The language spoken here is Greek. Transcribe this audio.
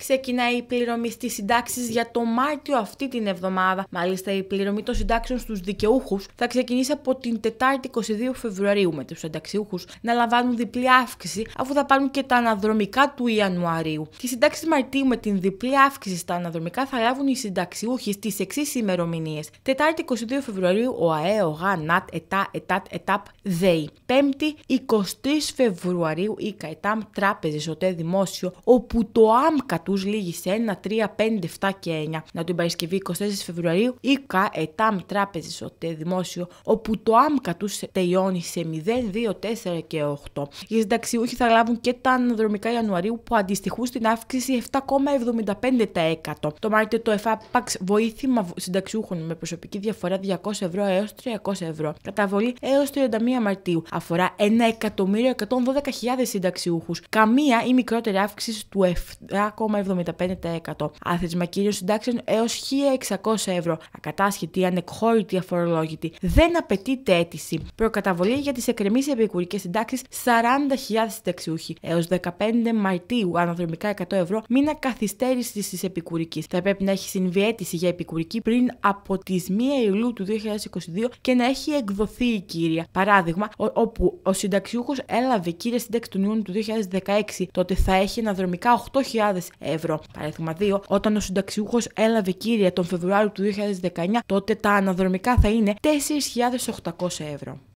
ξεκινάει η πληρωμή στις συντάξεις για το Μάρτιο αυτή την εβδομάδα. Μάλιστα, η πληρωμή των συντάξεων στους δικαιούχους θα ξεκινήσει από την Τετάρτη 22 Φεβρουαρίου, με τους συνταξιούχους να λαμβάνουν διπλή αύξηση, αφού θα πάρουν και τα αναδρομικά του Ιανουαρίου. Τη συντάξη Μαρτίου με την διπλή αύξηση στα αναδρομικά θα λάβουν οι συνταξιούχοι στις εξής ημερομηνίες. Τετάρτη 22 Φεβρουαρίου, ο ΑΕ, ο ΓΑ, ΝΑΤ, ΕΤΑ, ΕΤΑΤ, ΕΤΑΠ, ΔΕΗ. Πέμπτη 23 Φεβρουαρίου, η ΚΑΕΤΑΜ, Τράπεζες, ΟΤΕ Δημόσιο, όπου το ΆΜΚΑ του λύγει σε 1, 3, 5, 7 και 9. Να την Παρασκευή 24 Φεβρουαρίου, η ΚΑ ΕΤΑΜ Τράπεζες ΤΕ Δημόσιο, όπου το ΆΜΚΑ τους τελειώνει σε 0, 2, 4 και 8. Οι συνταξιούχοι θα λάβουν και τα αναδρομικά Ιανουαρίου που αντιστοιχούν στην αύξηση 7,75%. Το Μάρτιο το ΕΦΑΠΑΞ βοήθημα συνταξιούχων με προσωπική διαφορά 200 ευρώ έως 300 ευρώ. Καταβολή έως 31 Μαρτίου. Αφορά 1.112.000 συνταξιούχους. Καμία ή μικρότερη αύξηση του 7,75%. 75% Άθροισμα κύριος συντάξεων έως 1.600 ευρώ. Ακατάσχετη, ανεκχώρητη, αφορολόγητη. Δεν απαιτείται αίτηση. Προκαταβολή για τις εκκρεμίε επικουρικές συντάξεις 40.000 συνταξιούχοι. Έως 15 Μαρτίου, αναδρομικά 100 ευρώ, μήνα καθυστέρησης της επικουρικής. Θα πρέπει να έχει συμβεί αίτηση για επικουρική πριν από τις 1 Ιουλίου του 2022 και να έχει εκδοθεί η κύρια. Παράδειγμα, όπου ο συνταξιούχος έλαβε κύρια σύνταξη του Ιούνιου του 2016, τότε θα έχει αναδρομικά 8.000 ευρώ. Παράδειγμα 2, όταν ο συνταξιούχος έλαβε κύρια τον Φεβρουάριο του 2019, τότε τα αναδρομικά θα είναι 4.800 ευρώ.